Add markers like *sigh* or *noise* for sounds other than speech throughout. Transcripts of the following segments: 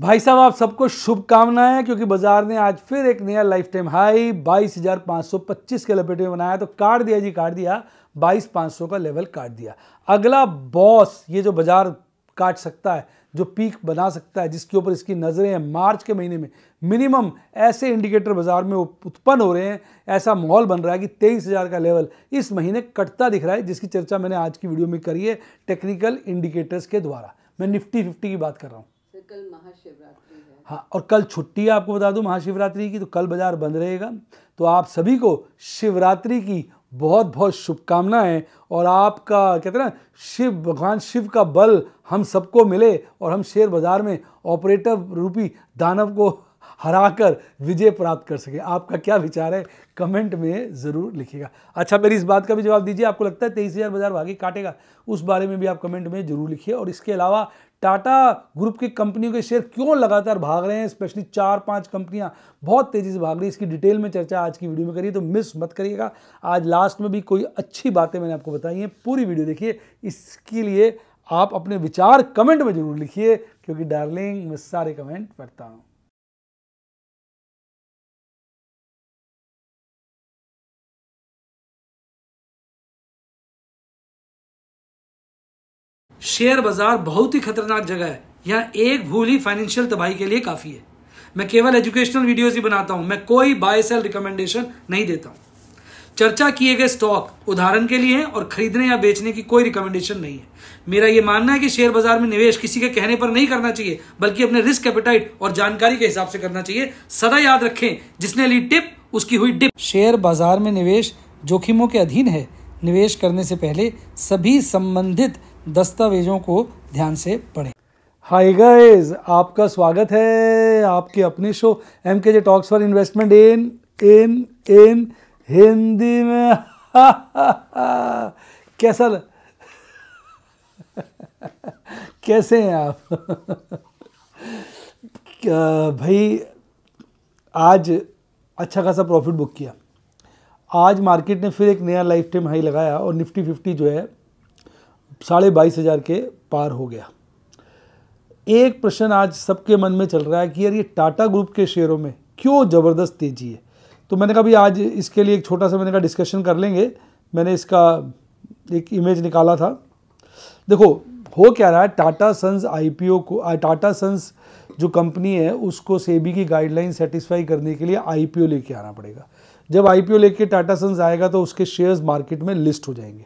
भाई साहब आप सबको शुभकामनाएं क्योंकि बाजार ने आज फिर एक नया लाइफ टाइम हाई 22,525 के लपेटे में बनाया तो काट दिया जी काट दिया 22,500 का लेवल काट दिया अगला बॉस ये जो बाजार काट सकता है जो पीक बना सकता है जिसके ऊपर इसकी नज़रें हैं मार्च के महीने में मिनिमम ऐसे इंडिकेटर बाजार में उत्पन्न हो रहे हैं ऐसा माहौल बन रहा है कि तेईस हज़ार का लेवल इस महीने कटता दिख रहा है जिसकी चर्चा मैंने आज की वीडियो में करी है टेक्निकल इंडिकेटर्स के द्वारा मैं निफ्टी फिफ्टी की बात कर रहा हूँ कल महाशिवरात्रि है हाँ और कल छुट्टी है आपको बता दूं महाशिवरात्रि की तो कल बाज़ार बंद रहेगा तो आप सभी को शिवरात्रि की बहुत बहुत शुभकामनाएं और आपका कहते हैं ना शिव भगवान शिव का बल हम सबको मिले और हम शेयर बाज़ार में ऑपरेटर रूपी दानव को हराकर विजय प्राप्त कर सके आपका क्या विचार है कमेंट में ज़रूर लिखिएगा अच्छा मेरी इस बात का भी जवाब दीजिए आपको लगता है तेईस हज़ार बाजार भागी काटेगा उस बारे में भी आप कमेंट में ज़रूर लिखिए और इसके अलावा टाटा ग्रुप की कंपनियों के शेयर क्यों लगातार भाग रहे हैं स्पेशली चार पांच कंपनियां बहुत तेज़ी से भाग रही है इसकी डिटेल में चर्चा आज की वीडियो में करिए तो मिस मत करिएगा आज लास्ट में भी कोई अच्छी बातें मैंने आपको बताई हैं पूरी वीडियो देखिए इसके लिए आप अपने विचार कमेंट में ज़रूर लिखिए क्योंकि डार्लिंग मैं सारे कमेंट पढ़ता हूँ शेयर बाजार बहुत ही खतरनाक जगह है यहाँ एक भूल ही फाइनेंशियल तबाही के लिए काफ़ी है मैं केवल एजुकेशनल वीडियोस ही बनाता हूँ मैं कोई बाय सेल रिकमेंडेशन नहीं देता चर्चा किए गए स्टॉक उदाहरण के लिए हैं और खरीदने या बेचने की कोई रिकमेंडेशन नहीं है मेरा यह मानना है कि शेयर बाजार में निवेश किसी के कहने पर नहीं करना चाहिए बल्कि अपने रिस्क कैपिटाइट और जानकारी के हिसाब से करना चाहिए सदा याद रखें जिसने ली टिप उसकी हुई डिप शेयर बाजार में निवेश जोखिमों के अधीन है निवेश करने से पहले सभी संबंधित दस्तावेजों को ध्यान से पढ़ें हाय गाइस आपका स्वागत है आपके अपने show M K J talks for investment in in in Hindi में *laughs* कैसा ल... *laughs* कैसे हैं आप *laughs* भाई आज अच्छा खासा प्रॉफिट बुक किया आज मार्केट ने फिर एक नया लाइफ टाइम हाई लगाया और निफ्टी फिफ्टी जो है साढ़े बाईस हज़ार के पार हो गया एक प्रश्न आज सबके मन में चल रहा है कि यार ये टाटा ग्रुप के शेयरों में क्यों ज़बरदस्त तेज़ी है तो मैंने कहा भाई आज इसके लिए एक छोटा सा मैंने कहा डिस्कशन कर लेंगे मैंने इसका एक इमेज निकाला था देखो हो क्या रहा है टाटा सन्स आईपीओ को टाटा सन्स जो कंपनी है उसको सेबी की गाइडलाइन सेटिस्फाई करने के लिए आईपीओ लेके आना पड़ेगा जब आईपीओ लेके टाटा सन्स आएगा तो उसके शेयर्स मार्केट में लिस्ट हो जाएंगे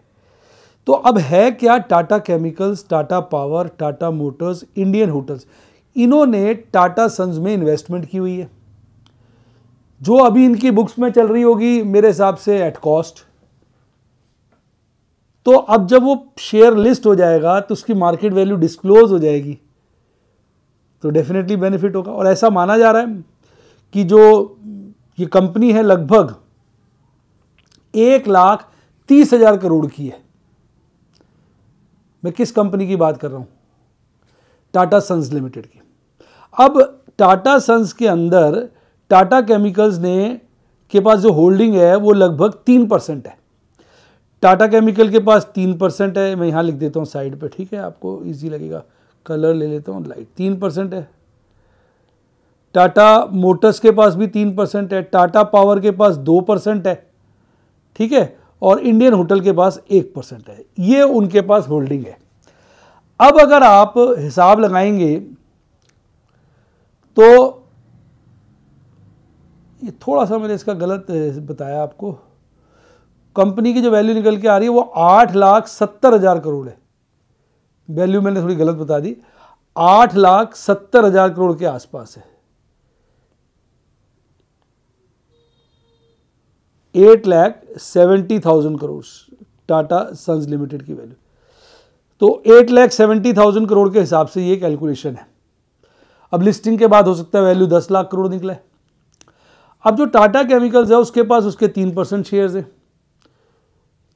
तो अब है क्या Tata Chemicals Tata Power Tata Motors Indian Hotels इन्होंने टाटा सन्स में इन्वेस्टमेंट की हुई है जो अभी इनकी बुक्स में चल रही होगी मेरे हिसाब से एट कॉस्ट तो अब जब वो शेयर लिस्ट हो जाएगा तो उसकी मार्केट वैल्यू डिस्क्लोज हो जाएगी तो डेफिनेटली बेनिफिट होगा और ऐसा माना जा रहा है कि जो ये कंपनी है लगभग एक लाख तीस हज़ार करोड़ की है मैं किस कंपनी की बात कर रहा हूँ टाटा सन्स लिमिटेड की अब टाटा सन्स के अंदर टाटा केमिकल्स ने के पास जो होल्डिंग है वो लगभग तीन परसेंट है टाटा केमिकल के पास तीन परसेंट है मैं यहाँ लिख देता हूँ साइड पे ठीक है आपको इजी लगेगा कलर ले लेता हूँ लाइट तीन परसेंट है टाटा मोटर्स के पास भी तीन परसेंट है टाटा पावर के पास दो परसेंट है ठीक है और इंडियन होटल के पास एक परसेंट है ये उनके पास होल्डिंग है अब अगर आप हिसाब लगाएंगे तो ये थोड़ा सा मैंने इसका गलत बताया आपको कंपनी की जो वैल्यू निकल के आ रही है वो आठ लाख सत्तर हज़ार करोड़ है वैल्यू मैंने थोड़ी गलत बता दी आठ लाख सत्तर हज़ार करोड़ के आसपास है eight lakh seventy thousand crore Tata Sons Limited की वैल्यू तो eight lakh seventy thousand crore के हिसाब से ये कैलकुलेशन है अब लिस्टिंग के बाद हो सकता है वैल्यू दस लाख करोड़ निकले अब जो टाटा केमिकल्स है उसके पास उसके तीन परसेंट शेयर हैं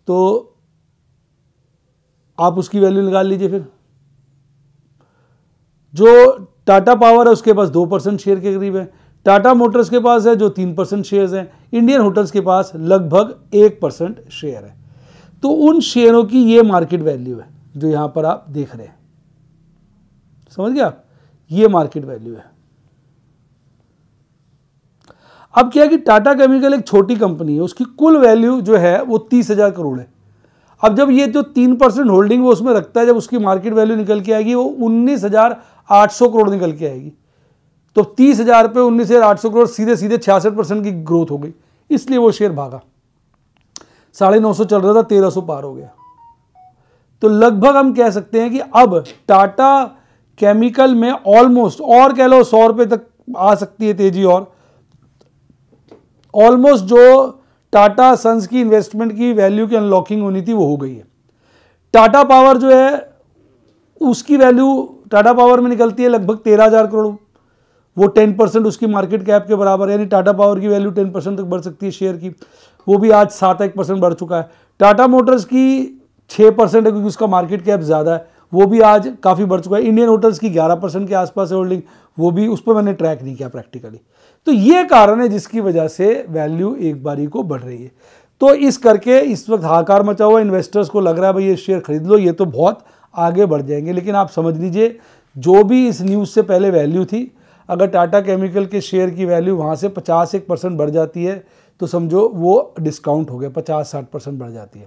तो आप उसकी वैल्यू निकाल लीजिए फिर जो टाटा पावर है उसके पास दो परसेंट शेयर के करीब है टाटा मोटर्स के पास है जो तीन परसेंट शेयर हैं इंडियन होटल्स के पास लगभग एक परसेंट शेयर है तो उन शेयरों की ये मार्केट वैल्यू है जो यहाँ पर आप देख रहे हैं समझ गया ये मार्केट वैल्यू है अब क्या है कि टाटा केमिकल एक छोटी कंपनी है उसकी कुल वैल्यू जो है वो तीस हज़ार करोड़ है अब जब ये जो तीन परसेंट होल्डिंग वो उसमें रखता है जब उसकी मार्केट वैल्यू निकल के आएगी वो उन्नीस हज़ार आठ सौ करोड़ निकल के आएगी तो तीस हज़ार रुपये उन्नीस हज़ार आठ सौ करोड़ सीधे सीधे छियासठ परसेंट की ग्रोथ हो गई इसलिए वो शेयर भागा साढ़े नौ सौ चल रहा था तेरह सौ पार हो गया तो लगभग हम कह सकते हैं कि अब टाटा केमिकल में ऑलमोस्ट और कह लो सौ रुपये तक आ सकती है तेजी और ऑलमोस्ट जो टाटा सन्स की इन्वेस्टमेंट की वैल्यू की अनलॉकिंग होनी थी वो हो गई है टाटा पावर जो है उसकी वैल्यू टाटा पावर में निकलती है लगभग तेरह हज़ार करोड़ वो टेन परसेंट उसकी मार्केट कैप के बराबर यानी टाटा पावर की वैल्यू टेन परसेंट तक बढ़ सकती है शेयर की वो भी आज सात एक परसेंट बढ़ चुका है टाटा मोटर्स की छः परसेंट है क्योंकि उसका मार्केट कैप ज़्यादा है वो भी आज काफ़ी बढ़ चुका है इंडियन होटल्स की ग्यारह परसेंट के आसपास होल्डिंग वो भी उस पर मैंने ट्रैक नहीं किया प्रैक्टिकली तो ये कारण है जिसकी वजह से वैल्यू एक बारी को बढ़ रही है तो इस करके इस वक्त हाकार मचा हुआ इन्वेस्टर्स को लग रहा है भाई ये शेयर खरीद लो ये तो बहुत आगे बढ़ जाएंगे लेकिन आप समझ लीजिए जो भी इस न्यूज़ से पहले वैल्यू थी अगर टाटा केमिकल के शेयर की वैल्यू वहाँ से पचास एक परसेंट बढ़ जाती है तो समझो वो डिस्काउंट हो गया पचास साठ परसेंट बढ़ जाती है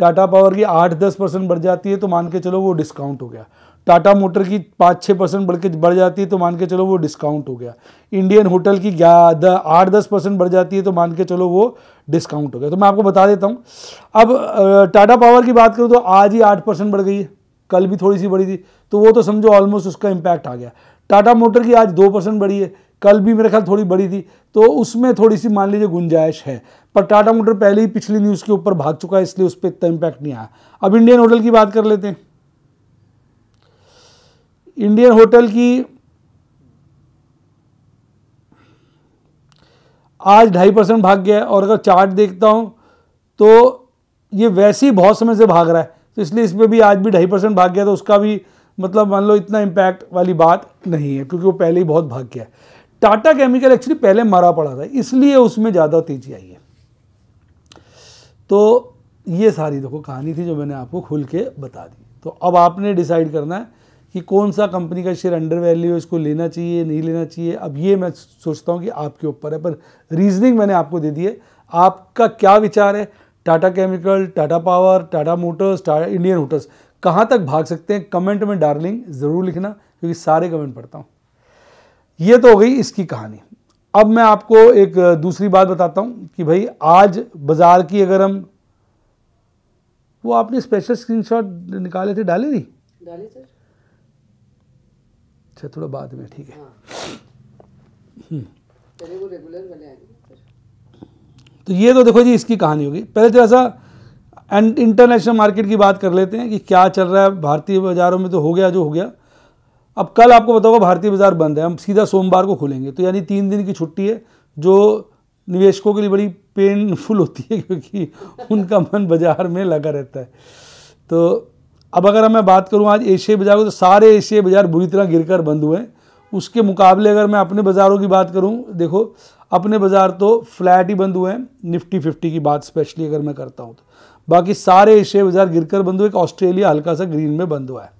टाटा पावर की आठ दस परसेंट बढ़ जाती है तो मान के चलो वो डिस्काउंट हो गया टाटा मोटर की पाँच छः परसेंट बढ़ के बढ़ जाती है तो मान के चलो वो डिस्काउंट हो गया इंडियन होटल की आठ दस परसेंट बढ़ जाती है तो मान के चलो वो डिस्काउंट हो गया तो मैं आपको बता देता हूँ अब टाटा पावर की बात करूँ तो आज ही आठ परसेंट बढ़ गई है कल भी थोड़ी सी बढ़ी थी तो वो तो समझो ऑलमोस्ट उसका इम्पैक्ट आ गया टाटा मोटर की आज दो परसेंट बढ़ी है कल भी मेरे ख्याल थोड़ी बड़ी थी तो उसमें थोड़ी सी मान लीजिए गुंजाइश है पर टाटा मोटर पहले ही पिछली न्यूज़ के ऊपर भाग चुका है इसलिए उस पर इतना इम्पैक्ट नहीं आया अब इंडियन होटल की बात कर लेते हैं इंडियन होटल की आज ढाई परसेंट भाग गया है और अगर चार्ट देखता हूँ तो ये वैसे ही बहुत समय से भाग रहा है तो इसलिए इस पर भी आज भी ढाई परसेंट भाग गया तो उसका भी मतलब मान लो इतना इम्पैक्ट वाली बात नहीं है क्योंकि वो पहले ही बहुत भाग गया है टाटा केमिकल एक्चुअली पहले मारा पड़ा था इसलिए उसमें ज़्यादा तेजी आई है तो ये सारी देखो कहानी थी जो मैंने आपको खुल के बता दी तो अब आपने डिसाइड करना है कि कौन सा कंपनी का शेयर अंडर वैल्यू इसको लेना चाहिए नहीं लेना चाहिए अब ये मैं सोचता हूँ कि आपके ऊपर है पर रीजनिंग मैंने आपको दे दी है आपका क्या विचार है Tata Chemical Tata Power Tata Motors Tata Indian Hotels कहाँ तक भाग सकते हैं कमेंट में डार्लिंग ज़रूर लिखना क्योंकि सारे कमेंट पढ़ता हूँ ये तो हो गई इसकी कहानी अब मैं आपको एक दूसरी बात बताता हूँ कि भाई आज बाज़ार की अगर हम वो आपने स्पेशल स्क्रीनशॉट निकाले थे डाले नहीं डाले सर अच्छा थोड़ा बाद में ठीक है हाँ। हम्म। तो ये तो देखो जी इसकी कहानी होगी पहले तो ऐसा एंड इंटरनेशनल मार्केट की बात कर लेते हैं कि क्या चल रहा है भारतीय बाज़ारों में तो हो गया जो हो गया अब कल आपको बताऊंगा भारतीय बाज़ार बंद है हम सीधा सोमवार को खुलेंगे तो यानी तीन दिन की छुट्टी है जो निवेशकों के लिए बड़ी पेनफुल होती है क्योंकि उनका मन बाज़ार में लगा रहता है तो अब अगर मैं बात करूँ आज एशियाई बाज़ार को तो सारे एशियाई बाज़ार बुरी तरह गिर कर बंद हुए हैं उसके मुकाबले अगर मैं अपने बाज़ारों की बात करूँ देखो अपने बाज़ार तो फ्लैट ही बंद हुए हैं निफ्टी फिफ्टी की बात स्पेशली अगर मैं करता हूँ तो बाकी सारे एशिया बाज़ार गिरकर बंद हुए ऑस्ट्रेलिया हल्का सा ग्रीन में बंद हुआ है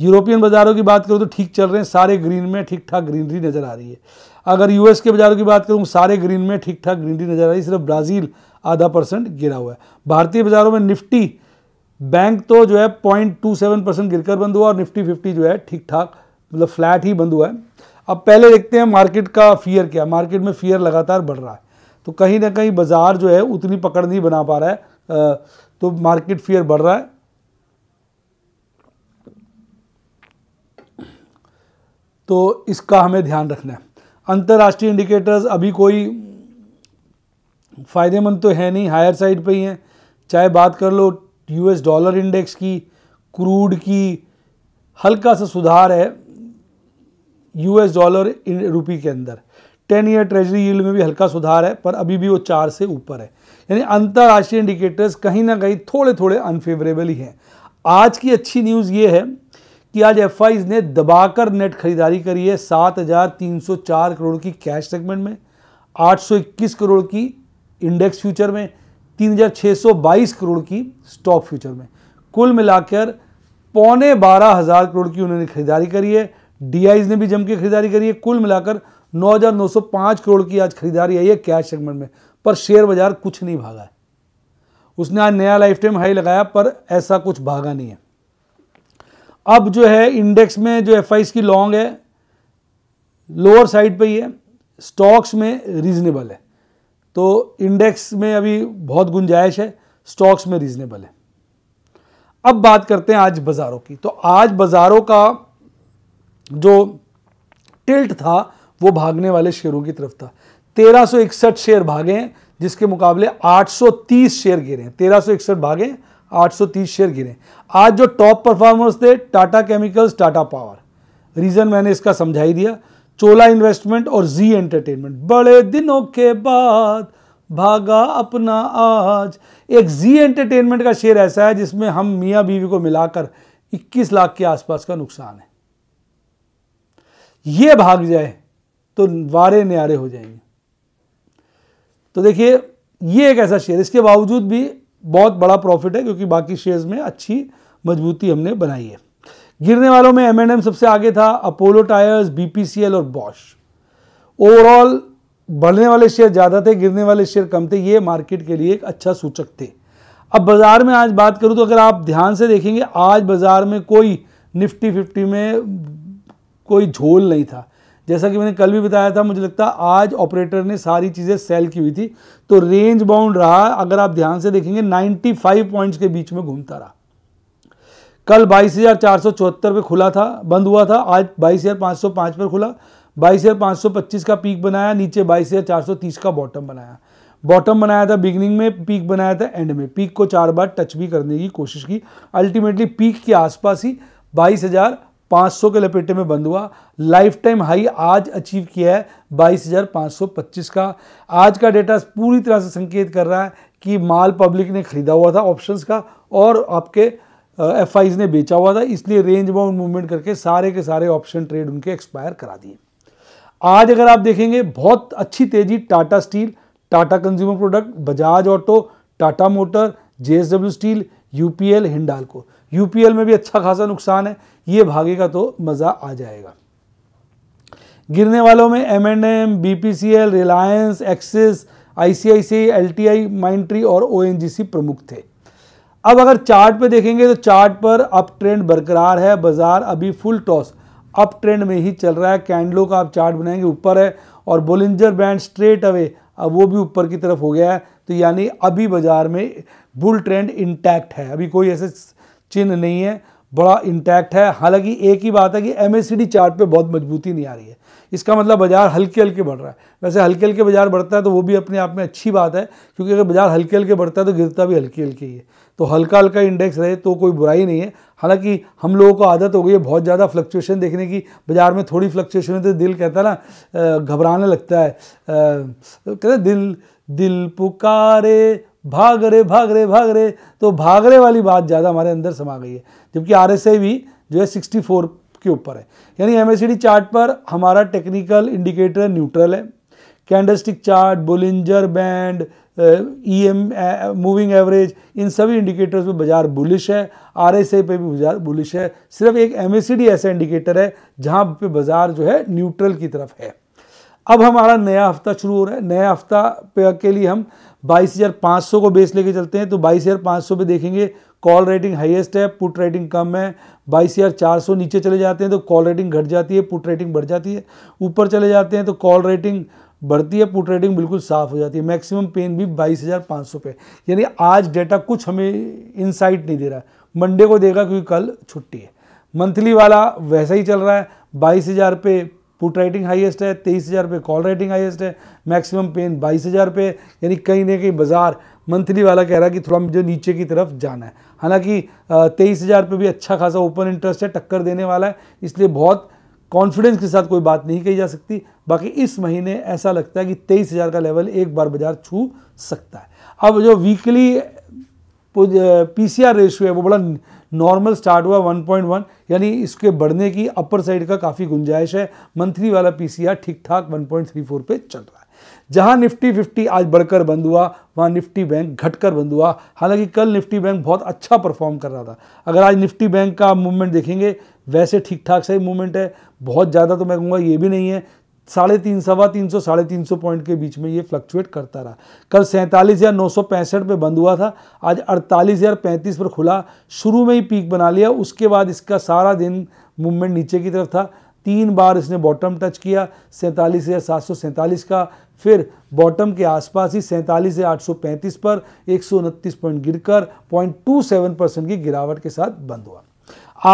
यूरोपियन बाज़ारों की बात करूँ तो ठीक चल रहे हैं सारे ग्रीन में ठीक ठाक ग्रीनरी नज़र आ रही है अगर यूएस के बाज़ारों की बात करूँ सारे ग्रीन में ठीक ठाक ग्रीनरी नज़र आ रही है सिर्फ ब्राज़ील आधा परसेंट गिरा हुआ है भारतीय बाज़ारों में निफ्टी बैंक तो जो है पॉइंट टू सेवन परसेंट गिरकर बंद हुआ और निफ्टी फिफ्टी जो है ठीक ठाक मतलब फ्लैट ही बंद हुआ है अब पहले देखते हैं मार्केट का फियर क्या मार्केट में फियर लगातार बढ़ रहा है तो कहीं ना कहीं बाज़ार जो है उतनी पकड़ नहीं बना पा रहा है तो मार्केट फियर बढ़ रहा है तो इसका हमें ध्यान रखना है अंतर्राष्ट्रीय इंडिकेटर्स अभी कोई फ़ायदेमंद तो है नहीं हायर साइड पे ही हैं चाहे बात कर लो यूएस डॉलर इंडेक्स की क्रूड की हल्का सा सुधार है यूएस डॉलर रुपी के अंदर टेन ईयर ट्रेजरी यील्ड में भी हल्का सुधार है पर अभी भी वो चार से ऊपर है यानी अंतर्राष्ट्रीय इंडिकेटर्स कहीं ना कहीं थोड़े थोड़े अनफेवरेबल ही हैं आज की अच्छी न्यूज़ ये है कि आज एफ ने दबाकर नेट खरीदारी करी है सात करोड़ की कैश सेगमेंट में 821 करोड़ की इंडेक्स फ्यूचर में 3,622 करोड़ की स्टॉक फ्यूचर में कुल मिलाकर पौने बारह हज़ार करोड़ की उन्होंने खरीदारी करी है डीआईज ने भी जम के खरीदारी करी है कुल मिलाकर 9,905 करोड़ की आज खरीदारी आई है कैश सेगमेंट में पर शेयर बाजार कुछ नहीं भागा है उसने आज नया लाइफ टाइम हाई लगाया पर ऐसा कुछ भागा नहीं है अब जो है इंडेक्स में जो एफ की लॉन्ग है लोअर साइड पर ही है स्टॉक्स में रीजनेबल है तो इंडेक्स में अभी बहुत गुंजाइश है स्टॉक्स में रीजनेबल है अब बात करते हैं आज बाज़ारों की तो आज बाज़ारों का जो टिल्ट था वो भागने वाले शेयरों की तरफ था 1361 शेयर भागे हैं जिसके मुकाबले 830 शेयर गिरे हैं 1361 भागे 830 शेयर गिरे आज जो टॉप परफॉर्मर्स थे Tata Chemicals Tata Power reason मैंने इसका समझाई दिया चोला इन्वेस्टमेंट और जी एंटरटेनमेंट बड़े दिनों के बाद भागा अपना आज एक जी एंटरटेनमेंट का शेयर ऐसा है जिसमें हम मियाँ बीवी को मिलाकर 21 लाख के आसपास का नुकसान है ये भाग जाए तो वारे न्यारे हो जाएंगे तो देखिए ये एक ऐसा शेयर इसके बावजूद भी बहुत बड़ा प्रॉफिट है क्योंकि बाकी शेयर्स में अच्छी मजबूती हमने बनाई है गिरने वालों में एम एम सबसे आगे था अपोलो टायर्स बीपीसीएल और बॉश ओवरऑल बढ़ने वाले शेयर ज़्यादा थे गिरने वाले शेयर कम थे ये मार्केट के लिए एक अच्छा सूचक थे अब बाज़ार में आज बात करूँ तो अगर आप ध्यान से देखेंगे आज बाज़ार में कोई निफ्टी फिफ्टी में कोई झोल नहीं था जैसा कि मैंने कल भी बताया था मुझे लगता है आज ऑपरेटर ने सारी चीज़ें सेल की हुई थी तो रेंज बाउंड रहा अगर आप ध्यान से देखेंगे 95 पॉइंट्स के बीच में घूमता रहा कल बाईस पे खुला था बंद हुआ था आज बाईस पर खुला बाईस का पीक बनाया नीचे बाईस का बॉटम बनाया बॉटम बनाया था बिगनिंग में पीक बनाया था एंड में पीक को चार बार टच भी करने की कोशिश की अल्टीमेटली पीक के आसपास ही बाईस हज़ार 500 के लपेटे में बंद हुआ लाइफ टाइम हाई आज अचीव किया है 22,525 का आज का डेटा पूरी तरह से संकेत कर रहा है कि माल पब्लिक ने खरीदा हुआ था ऑप्शंस का और आपके एफ uh, ने बेचा हुआ था इसलिए रेंज बाउंड मूवमेंट करके सारे के सारे ऑप्शन ट्रेड उनके एक्सपायर करा दिए आज अगर आप देखेंगे बहुत अच्छी तेज़ी Tata Steel Tata Consumer Product Bajaj Auto Tata Motor J Steel UPL Hindalco UPL में भी अच्छा खासा नुकसान है ये भागेगा तो मज़ा आ जाएगा गिरने वालों में M and M B P C L Reliance Axis I C I C L T I Mindtree और ओ एन जी सी प्रमुख थे अब अगर चार्ट पे देखेंगे तो चार्ट पर अप ट्रेंड बरकरार है बाज़ार अभी फुल टॉस अप ट्रेंड में ही चल रहा है कैंडलो का आप चार्ट बनाएंगे ऊपर है और बोलिंजर बैंड स्ट्रेट अवे अब वो भी ऊपर की तरफ हो गया है तो यानी अभी बाज़ार में बुल ट्रेंड इंटैक्ट है अभी कोई ऐसे चिन्ह नहीं है बड़ा इंटैक्ट है हालांकि एक ही बात है कि एम चार्ट पे बहुत मजबूती नहीं आ रही है इसका मतलब बाजार हल्के हल्के बढ़ रहा है वैसे हल्के हल्के बाजार बढ़ता है तो वो भी अपने आप में अच्छी बात है क्योंकि अगर बाजार हल्के हल्के बढ़ता है तो गिरता भी हल्के हल्के ही है तो हल्का हल्का इंडेक्स रहे तो कोई बुराई नहीं है हालांकि हम लोगों को आदत हो गई है बहुत ज़्यादा फ्लक्चुएशन देखने की बाजार में थोड़ी फ्लक्चुएशन होती है तो दिल कहता है ना घबराने लगता है कहते दिल दिल पुकारे भाग रहे भाग रहे भाग रहे तो भाग रहे वाली बात ज़्यादा हमारे अंदर समा गई है जबकि आर भी जो है सिक्सटी के ऊपर है यानी एम चार्ट पर हमारा टेक्निकल इंडिकेटर न्यूट्रल है candlestick chart Bollinger band E M e moving average इन सभी इंडिकेटर्स में बाजार बुलिश है आर एस आई पर भी बाजार बुलिश है सिर्फ एक एम ऐसा इंडिकेटर है जहाँ पे बाजार जो है न्यूट्रल की तरफ है अब हमारा नया हफ्ता शुरू हो रहा है नया हफ्ता पे के लिए हम बाईस हज़ार पाँच सौ को बेस लेके चलते हैं तो बाईस हज़ार पाँच सौ पे देखेंगे कॉल रेटिंग हाईएस्ट है पुट रेटिंग कम है बाईस हज़ार चार सौ नीचे चले जाते हैं तो कॉल रेटिंग घट जाती है पुट रेटिंग बढ़ जाती है ऊपर चले जाते हैं तो कॉल रेटिंग बढ़ती है पुट रेटिंग बिल्कुल साफ हो जाती है मैक्सिमम पेन भी बाईस हज़ार पाँच सौ पे यानी आज डेटा कुछ हमें इनसाइट नहीं दे रहा है मंडे को देगा क्योंकि कल छुट्टी है मंथली वाला वैसा ही चल रहा है बाईस हज़ार पे पुट राइटिंग हाईएस्ट है तेईस हज़ार पे कॉल राइटिंग हाईएस्ट है मैक्सिमम पेन बाईस हज़ार पे यानी कहीं ना कहीं बाज़ार मंथली वाला कह रहा है कि थोड़ा मुझे नीचे की तरफ जाना है हालांकि तेईस हज़ार पर भी अच्छा खासा ओपन इंटरेस्ट है टक्कर देने वाला है इसलिए बहुत कॉन्फिडेंस के साथ कोई बात नहीं कही जा सकती बाकी इस महीने ऐसा लगता है कि तेईस हज़ार का लेवल एक बार बाज़ार छू सकता है अब जो weekly P C R ratio है वो बड़ा नॉर्मल स्टार्ट हुआ 1.1 यानी इसके बढ़ने की अपर साइड का काफ़ी गुंजाइश है मंथली वाला पीसीआर ठीक ठाक 1.34 पे चल रहा है जहां निफ्टी 50 आज बढ़कर बंद हुआ वहां निफ्टी बैंक घटकर बंद हुआ हालांकि कल निफ्टी बैंक बहुत अच्छा परफॉर्म कर रहा था अगर आज निफ्टी बैंक का मूवमेंट देखेंगे वैसे ठीक ठाक सही मूवमेंट है बहुत ज़्यादा तो मैं कहूँगा ये भी नहीं है साढ़े तीन सवा तीन सौ साढ़े तीन सौ पॉइंट के बीच में ये फ्लक्चुएट करता रहा कल सैंतालीस हज़ार नौ सौ पैंसठ पर बंद हुआ था आज अड़तालीस हज़ार पैंतीस पर खुला शुरू में ही पीक बना लिया उसके बाद इसका सारा दिन मूवमेंट नीचे की तरफ था तीन बार इसने बॉटम टच किया सैंतालीस हज़ार सात सौ सैंतालीस का फिर बॉटम के आसपास ही सैंतालीस हज़ार आठ सौ पैंतीस पर एक सौ उनतीस पॉइंट गिर कर पॉइंट टू सेवन परसेंट की गिरावट के साथ बंद हुआ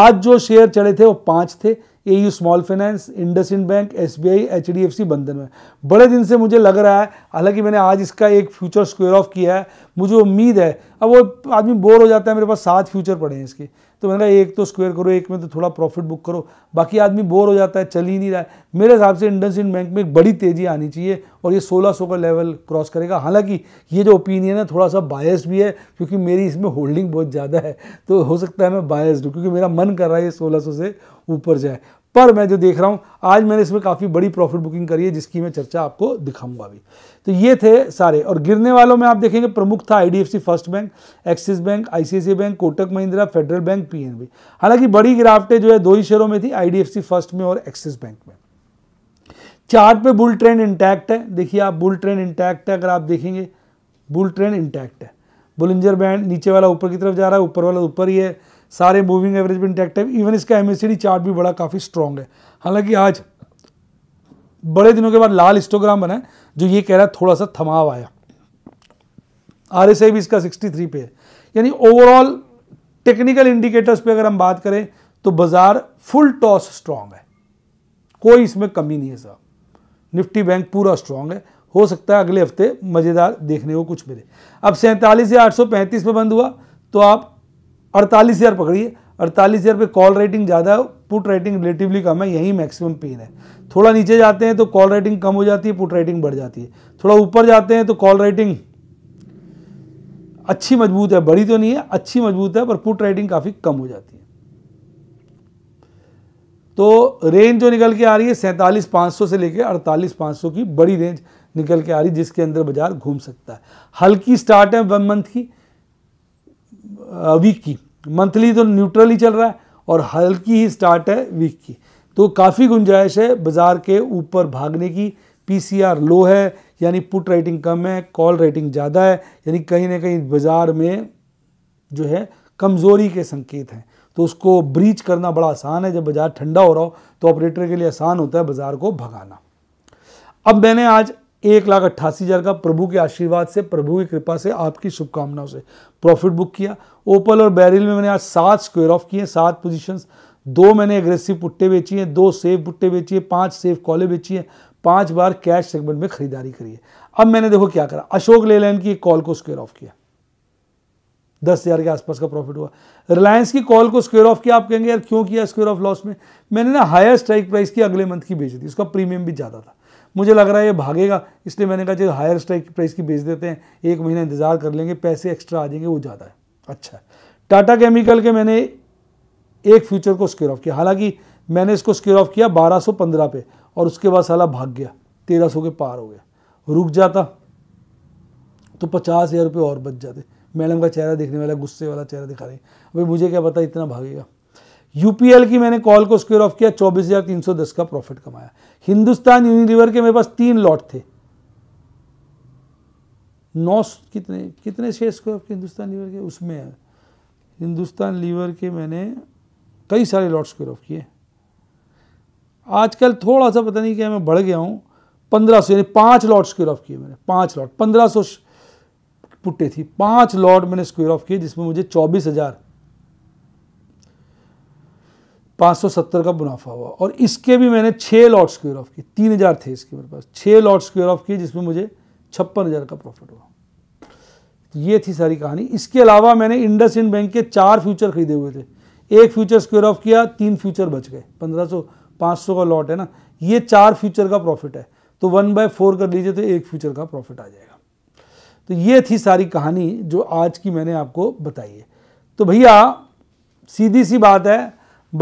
आज जो शेयर चढ़े थे वो पाँच थे A U Small Finance IndusInd Bank S B I H D F C Bandhan में बड़े दिन से मुझे लग रहा है हालांकि मैंने आज इसका एक फ्यूचर स्क्वेयर ऑफ किया है मुझे उम्मीद है अब वो आदमी बोर हो जाता है मेरे पास सात फ्यूचर पड़े हैं इसके तो मैंने कहा एक तो स्क्वेयर करो एक में तो थोड़ा प्रॉफिट बुक करो बाकी आदमी बोर हो जाता है चल ही नहीं रहा है मेरे हिसाब से इंडसइंड बैंक में एक बड़ी तेज़ी आनी चाहिए और ये 1600 का लेवल क्रॉस करेगा हालांकि ये जो ओपिनियन है थोड़ा सा बायस भी है क्योंकि मेरी इसमें होल्डिंग बहुत ज़्यादा है तो हो सकता है मैं बायस हूँ क्योंकि मेरा मन कर रहा है ये सोलह से ऊपर जाए पर मैं जो देख रहा हूँ आज मैंने इसमें काफ़ी बड़ी प्रॉफिट बुकिंग करी है जिसकी मैं चर्चा आपको दिखाऊंगा भी तो ये थे सारे और गिरने वालों में आप देखेंगे प्रमुख था IDFC First Bank Axis Bank ICICI Bank Kotak Mahindra Federal Bank PNB हालांकि बड़ी गिरावटें जो है दो ही शेयरों में थी आईडीएफसी फर्स्ट में और एक्सिस बैंक में चार्ट पे बुल ट्रेंड इंटैक्ट है देखिए आप बुल ट्रेंड इंटैक्ट है अगर आप देखेंगे बुल ट्रेंड इंटैक्ट है बुलिंजर बैंड नीचे वाला ऊपर की तरफ जा रहा है ऊपर वाला ऊपर ही है सारे मूविंग एवरेज भी इंटैक्ट है इवन इसका एम चार्ट भी बड़ा काफ़ी स्ट्रॉन्ग है हालांकि आज बड़े दिनों के बाद लाल इंस्टोग्राम बना है जो ये कह रहा है थोड़ा सा थमाव आया आर भी इसका 63 पे है यानी ओवरऑल टेक्निकल इंडिकेटर्स पे अगर हम बात करें तो बाजार फुल टॉस स्ट्रांग है कोई इसमें कमी नहीं है साहब निफ्टी बैंक पूरा स्ट्रांग है हो सकता है अगले हफ्ते मज़ेदार देखने को कुछ मिले अब सैंतालीस या आठ पे बंद हुआ तो आप अड़तालीस हज़ार पकड़िए अड़तालीस हज़ार पर कॉल रेटिंग ज़्यादा है पुट रेटिंग रिलेटिवली कम है यही मैक्सिमम पेन है थोड़ा नीचे जाते हैं तो कॉल रेटिंग कम हो जाती है पुट रेटिंग बढ़ जाती है थोड़ा ऊपर जाते हैं तो कॉल रेटिंग अच्छी मजबूत है बड़ी तो नहीं है अच्छी मजबूत है पर पुट रेटिंग काफ़ी कम हो जाती है तो रेंज जो निकल के आ रही है सैंतालीस पाँच सौ से लेकर अड़तालीस पाँच सौ की बड़ी रेंज निकल के आ रही है जिसके अंदर बाजार घूम सकता है हल्की स्टार्ट है वन मंथ की वीक की मंथली तो न्यूट्रल ही चल रहा है और हल्की ही स्टार्ट है वीक की तो काफ़ी गुंजाइश है बाज़ार के ऊपर भागने की पीसीआर लो है यानी पुट रेटिंग कम है कॉल रेटिंग ज़्यादा है यानी कहीं ना कहीं बाज़ार में जो है कमज़ोरी के संकेत हैं तो उसको ब्रीच करना बड़ा आसान है जब बाज़ार ठंडा हो रहा हो तो ऑपरेटर के लिए आसान होता है बाज़ार को भगाना अब मैंने आज एक लाख अट्ठासी हज़ार का प्रभु के आशीर्वाद से प्रभु की कृपा से आपकी शुभकामनाओं से प्रॉफिट बुक किया ओपल और बैरिल में मैंने आज सात स्क्वेयर ऑफ किए सात पोजीशंस दो मैंने एग्रेसिव पुट्टे बेची हैं दो सेफ पुट्टे बेची है पांच सेफ कॉले बेची हैं पांच बार कैश सेगमेंट में खरीदारी करी है अब मैंने देखो क्या करा अशोक लेलैंड की एक कॉल को स्क्वेयर ऑफ किया दस हज़ार के आसपास का प्रॉफिट हुआ रिलायंस की कॉल को स्क्वेयर ऑफ किया आप कहेंगे यार क्यों किया स्क्वेयर ऑफ लॉस में मैंने ना हायर स्ट्राइक प्राइस की अगले मंथ की बेची थी उसका प्रीमियम भी ज़्यादा था मुझे लग रहा है ये भागेगा इसलिए मैंने कहा चलो हायर स्ट्राइक प्राइस की बेच देते हैं एक महीना इंतज़ार कर लेंगे पैसे एक्स्ट्रा आ जाएंगे वो ज़्यादा है अच्छा टाटा केमिकल के मैंने एक फ्यूचर को स्क्योर ऑफ किया हालांकि मैंने इसको स्क्योर ऑफ किया 1215 पे और उसके बाद साला भाग गया 1300 के पार हो गया रुक जाता तो पचास हज़ार रुपये और बच जाते मैडम का चेहरा देखने वाला गुस्से वाला चेहरा दिखा रही अभी मुझे क्या पता इतना भागेगा यूपीएल की मैंने कॉल को स्क्वेयर ऑफ किया चौबीस हजार तीन सौ दस का प्रॉफिट कमाया हिंदुस्तान यूनिलीवर के मेरे पास तीन लॉट थे नौ कितने कितने share square off Hindustan Lever के उसमें हिंदुस्तान लीवर के मैंने कई सारे लॉट स्क्वेयर ऑफ किए आजकल थोड़ा सा पता नहीं क्या मैं बढ़ गया हूँ पंद्रह सौ यानी पाँच लॉट स्क्वेयर ऑफ किए मैंने पाँच लॉट पंद्रह सौ पुट्टे थी पाँच लॉट मैंने स्क्वेयर ऑफ किए जिसमें मुझे चौबीस हज़ार 570 का मुनाफा हुआ और इसके भी मैंने छः लॉट स्क्वेयर ऑफ की तीन हज़ार थे इसके मेरे पास छः लॉट स्क्वेयर ऑफ की जिसमें मुझे छप्पन हज़ार का प्रॉफिट हुआ तो ये थी सारी कहानी इसके अलावा मैंने इंडस इंड बैंक के चार फ्यूचर खरीदे हुए थे एक फ्यूचर स्क्वेयर ऑफ किया तीन फ्यूचर बच गए पंद्रह सौ पाँच सौ का लॉट है ना ये चार फ्यूचर का प्रॉफिट है तो वन बाय फोर कर लीजिए तो एक फ्यूचर का प्रॉफिट आ जाएगा तो ये थी सारी कहानी जो आज की मैंने आपको बताई है तो भैया सीधी सी बात है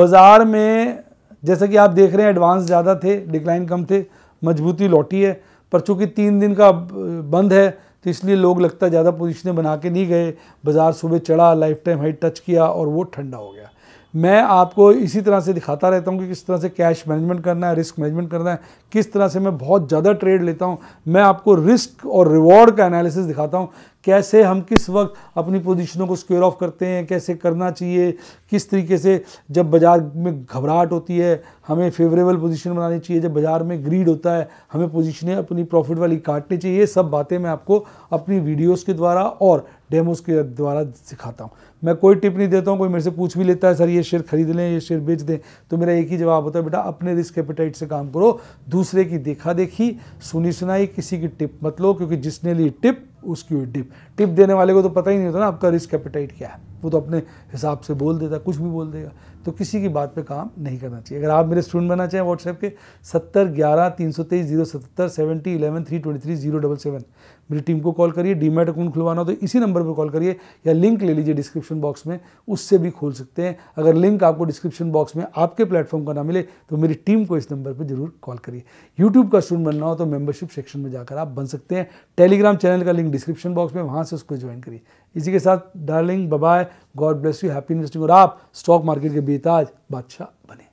बाज़ार में जैसा कि आप देख रहे हैं एडवांस ज़्यादा थे डिक्लाइन कम थे मजबूती लौटी है पर चूँकि तीन दिन का बंद है तो इसलिए लोग लगता ज़्यादा पोजिशनें बना के नहीं गए बाज़ार सुबह चढ़ा लाइफ टाइम हाइट टच किया और वो ठंडा हो गया मैं आपको इसी तरह से दिखाता रहता हूँ कि किस तरह से कैश मैनेजमेंट करना है रिस्क मैनेजमेंट करना है किस तरह से मैं बहुत ज़्यादा ट्रेड लेता हूँ मैं आपको रिस्क और रिवॉर्ड का एनालिसिस दिखाता हूँ कैसे हम किस वक्त अपनी पोजीशनों को स्क्योर ऑफ करते हैं कैसे करना चाहिए किस तरीके से जब बाज़ार में घबराहट होती है हमें फेवरेबल पोजीशन बनानी चाहिए जब बाज़ार में ग्रीड होता है हमें पोजीशनें अपनी प्रॉफिट वाली काटनी चाहिए ये सब बातें मैं आपको अपनी वीडियोस के द्वारा और डेमोस के द्वारा सिखाता हूँ मैं कोई टिप नहीं देता हूँ कोई मेरे से पूछ भी लेता है सर ये शेयर खरीद लें ये शेयर बेच दें तो मेरा एक ही जवाब होता है बेटा अपने रिस्क एपिटाइट से काम करो दूसरे की देखा देखी सुनी सुनाई किसी की टिप मत लो क्योंकि जिसने ली टिप उसकी हुई टिप टिप देने वाले को तो पता ही नहीं होता ना आपका रिस्क कैपिटाइट क्या है वो तो अपने हिसाब से बोल देता कुछ भी बोल देगा तो किसी की बात पे काम नहीं करना चाहिए अगर आप मेरे स्टूडेंट बनना चाहें व्हाट्सएप के सत्तर ग्यारह तीन सौ तेईस जीरो सत्तर seventy eleven three twenty three zero double seven मेरी टीम को कॉल करिए डीमेट अकाउंट खुलवाना हो तो इसी नंबर पर कॉल करिए या लिंक ले लीजिए डिस्क्रिप्शन बॉक्स में उससे भी खोल सकते हैं अगर लिंक आपको डिस्क्रिप्शन बॉक्स में आपके प्लेटफॉर्म का ना मिले तो मेरी टीम को इस नंबर पर जरूर कॉल करिए यूट्यूब का स्टूडेंट बनना हो तो मेम्बरशिप सेक्शन में जाकर आप बन सकते हैं टेलीग्राम चैनल का लिंक डिस्क्रिप्शन बॉक्स में वहाँ से उसको ज्वाइन करिए इसी के साथ darling bye God bless you happy investing और आप स्टॉक मार्केट के बेताज बादशाह बने